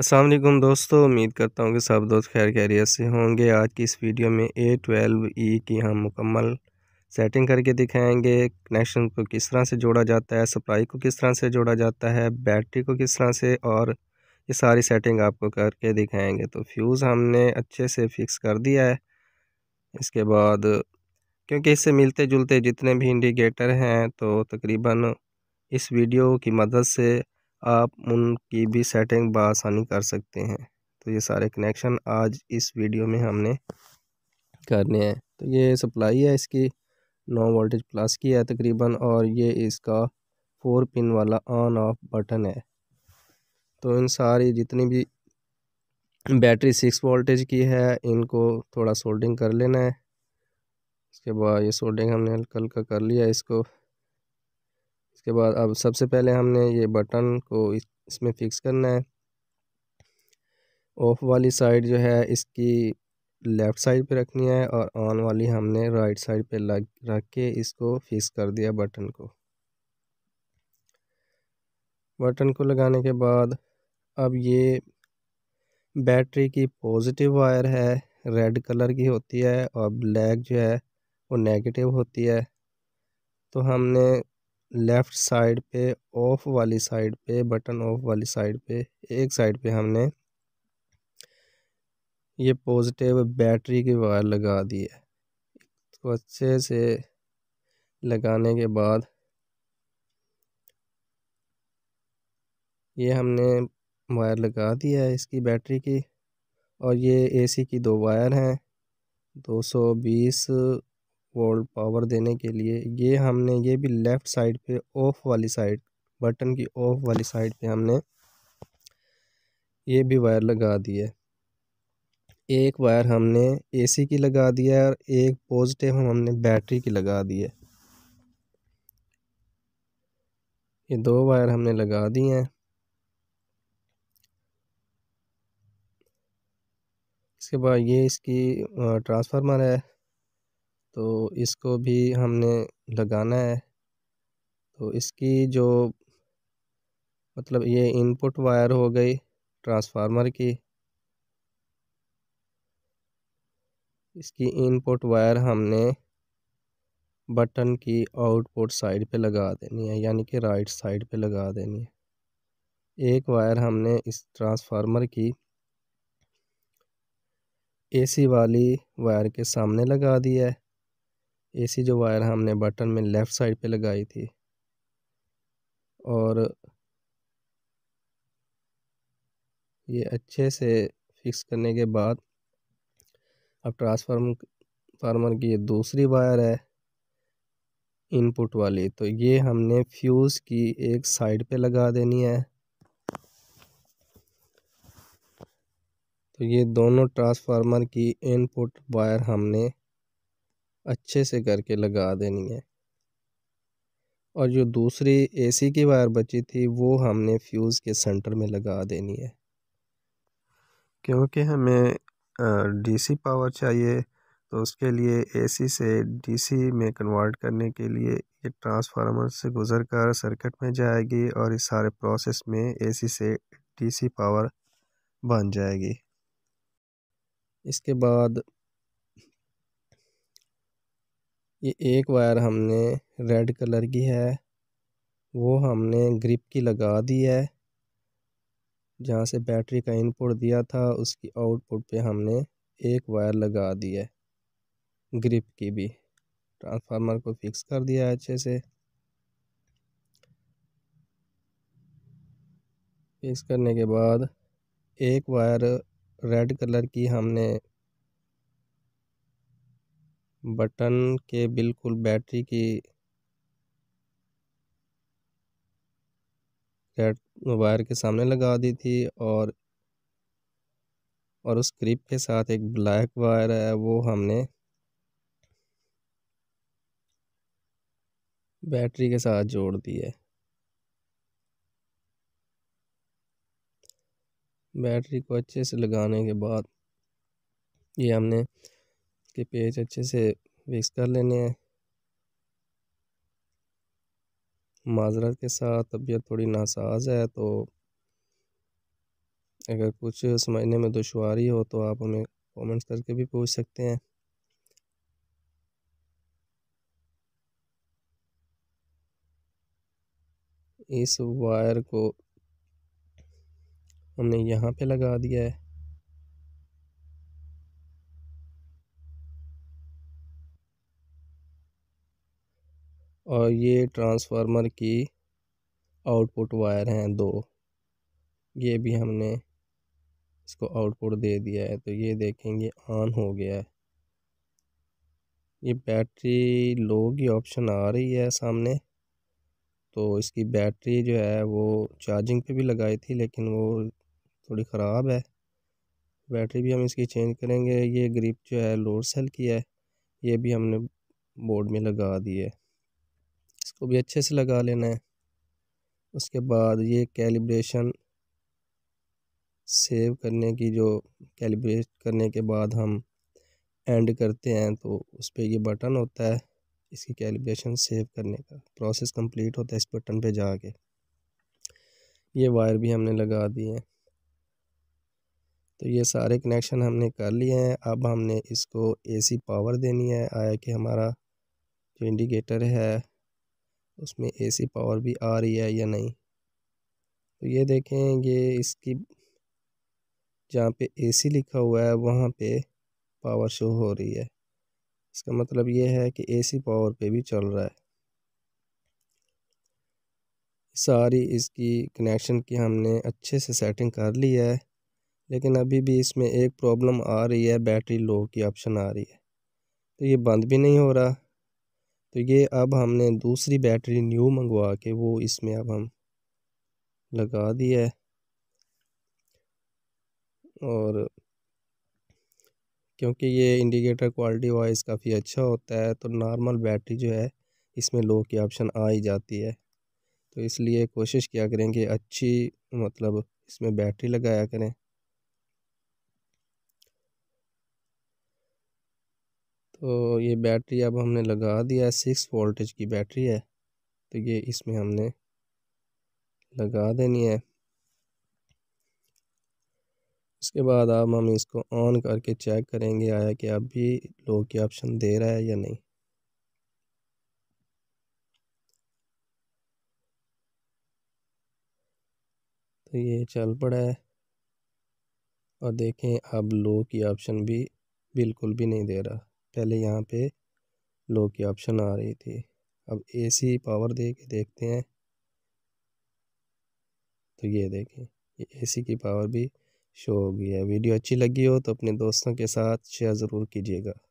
असलम दोस्तों उम्मीद करता हूँ कि सब दोस्त खैर खैरियत से होंगे आज की इस वीडियो में ए ट्वेल्व ई की हम मुकम्मल सेटिंग करके दिखाएंगे कनेक्शन को किस तरह से जोड़ा जाता है सप्लाई को किस तरह से जोड़ा जाता है बैटरी को किस तरह से और ये सारी सेटिंग आपको करके दिखाएंगे तो फ्यूज़ हमने अच्छे से फिक्स कर दिया है इसके बाद क्योंकि इससे मिलते जुलते जितने भी इंडिकेटर हैं तो तकरीबन इस वीडियो की मदद से आप उनकी भी सेटिंग बसानी कर सकते हैं तो ये सारे कनेक्शन आज इस वीडियो में हमने करने हैं तो ये सप्लाई है इसकी नौ वोल्टेज प्लस की है तकरीबन और ये इसका फोर पिन वाला ऑन ऑफ बटन है तो इन सारी जितनी भी बैटरी सिक्स वोल्टेज की है इनको थोड़ा सोल्डिंग कर लेना है उसके बाद ये सोल्डिंग हमने हल्का हल्का कर लिया इसको उसके बाद अब सबसे पहले हमने ये बटन को इस, इसमें फिक्स करना है ऑफ वाली साइड जो है इसकी लेफ़्ट साइड पे रखनी है और ऑन वाली हमने राइट साइड पे लग रख के इसको फिक्स कर दिया बटन को बटन को लगाने के बाद अब ये बैटरी की पॉजिटिव वायर है रेड कलर की होती है और ब्लैक जो है वो नेगेटिव होती है तो हमने लेफ्ट साइड पे ऑफ वाली साइड पे बटन ऑफ वाली साइड पे एक साइड पे हमने ये पॉजिटिव बैटरी की वायर लगा दी है इसको तो अच्छे से लगाने के बाद ये हमने वायर लगा दिया है इसकी बैटरी की और ये एसी की दो वायर हैं 220 वोल्ट पावर देने के लिए ये हमने ये भी लेफ़्ट साइड पे ऑफ़ वाली साइड बटन की ऑफ़ वाली साइड पे हमने ये भी वायर लगा दी है एक वायर हमने एसी की लगा दिया है और एक पॉजिटिव हमने बैटरी की लगा दी है ये दो वायर हमने लगा दी हैं इसके बाद ये इसकी ट्रांसफार्मर है तो इसको भी हमने लगाना है तो इसकी जो मतलब ये इनपुट वायर हो गई ट्रांसफार्मर की इसकी इनपुट वायर हमने बटन की आउटपुट साइड पे लगा देनी है यानी कि राइट साइड पे लगा देनी है एक वायर हमने इस ट्रांसफार्मर की एसी वाली वायर के सामने लगा दी है एसी जो वायर हमने बटन में लेफ़्ट साइड पे लगाई थी और ये अच्छे से फिक्स करने के बाद अब ट्रांसफार्म फार्मर की ये दूसरी वायर है इनपुट वाली तो ये हमने फ्यूज़ की एक साइड पे लगा देनी है तो ये दोनों ट्रांसफार्मर की इनपुट वायर हमने अच्छे से करके लगा देनी है और जो दूसरी एसी की वायर बची थी वो हमने फ्यूज़ के सेंटर में लगा देनी है क्योंकि हमें डीसी पावर चाहिए तो उसके लिए एसी से डीसी में कन्वर्ट करने के लिए ये ट्रांसफार्मर से गुज़र कर सर्किट में जाएगी और इस सारे प्रोसेस में एसी से डीसी पावर बन जाएगी इसके बाद ये एक वायर हमने रेड कलर की है वो हमने ग्रिप की लगा दी है जहाँ से बैटरी का इनपुट दिया था उसकी आउटपुट पे हमने एक वायर लगा दी है ग्रिप की भी ट्रांसफार्मर को फिक्स कर दिया है अच्छे से फिक्स करने के बाद एक वायर रेड कलर की हमने बटन के बिल्कुल बैटरी की वायर के सामने लगा दी थी और और उस क्रिप के साथ एक ब्लैक वायर है वो हमने बैटरी के साथ जोड़ दी है बैटरी को अच्छे से लगाने के बाद ये हमने के पेज अच्छे से विक्स कर लेने हैं माजरत के साथ तबीयत थोड़ी नासाज है तो अगर कुछ समझने में दुशारी हो तो आप हमें कमेंट्स करके भी पूछ सकते हैं इस वायर को हमने यहाँ पे लगा दिया है और ये ट्रांसफार्मर की आउटपुट वायर हैं दो ये भी हमने इसको आउटपुट दे दिया है तो ये देखेंगे ऑन हो गया है ये बैटरी लो की ऑप्शन आ रही है सामने तो इसकी बैटरी जो है वो चार्जिंग पे भी लगाई थी लेकिन वो थोड़ी ख़राब है बैटरी भी हम इसकी चेंज करेंगे ये ग्रिप जो है लोड सेल की है ये भी हमने बोर्ड में लगा दी है उसको भी अच्छे से लगा लेना है उसके बाद ये कैलिब्रेशन सेव करने की जो कैलिब्रेट करने के बाद हम एंड करते हैं तो उस पर ये बटन होता है इसकी कैलिब्रेशन सेव करने का प्रोसेस कंप्लीट होता है इस बटन पे जाके ये वायर भी हमने लगा दिए हैं तो ये सारे कनेक्शन हमने कर लिए हैं अब हमने इसको एसी पावर देनी है आया कि हमारा जो इंडिकेटर है उसमें एसी पावर भी आ रही है या नहीं तो ये देखें ये इसकी जहाँ पे एसी लिखा हुआ है वहाँ पे पावर शो हो रही है इसका मतलब ये है कि एसी पावर पे भी चल रहा है सारी इसकी कनेक्शन की हमने अच्छे से सेटिंग कर ली है लेकिन अभी भी इसमें एक प्रॉब्लम आ रही है बैटरी लो की ऑप्शन आ रही है तो ये बंद भी नहीं हो रहा तो ये अब हमने दूसरी बैटरी न्यू मंगवा के वो इसमें अब हम लगा दिया है और क्योंकि ये इंडिकेटर क्वालिटी वाइज काफ़ी अच्छा होता है तो नॉर्मल बैटरी जो है इसमें लो की ऑप्शन आ ही जाती है तो इसलिए कोशिश किया करें कि अच्छी मतलब इसमें बैटरी लगाया करें तो ये बैटरी अब हमने लगा दिया है सिक्स वोल्टेज की बैटरी है तो ये इसमें हमने लगा देनी है इसके बाद अब हम इसको ऑन करके चेक करेंगे आया कि अब भी लो की ऑप्शन दे रहा है या नहीं तो ये चल पड़ा है और देखें अब लो की ऑप्शन भी बिल्कुल भी नहीं दे रहा पहले यहाँ पे लो की ऑप्शन आ रही थी अब एसी पावर दे के देखते हैं तो ये देखें ये एसी की पावर भी शो हो गई है वीडियो अच्छी लगी हो तो अपने दोस्तों के साथ शेयर ज़रूर कीजिएगा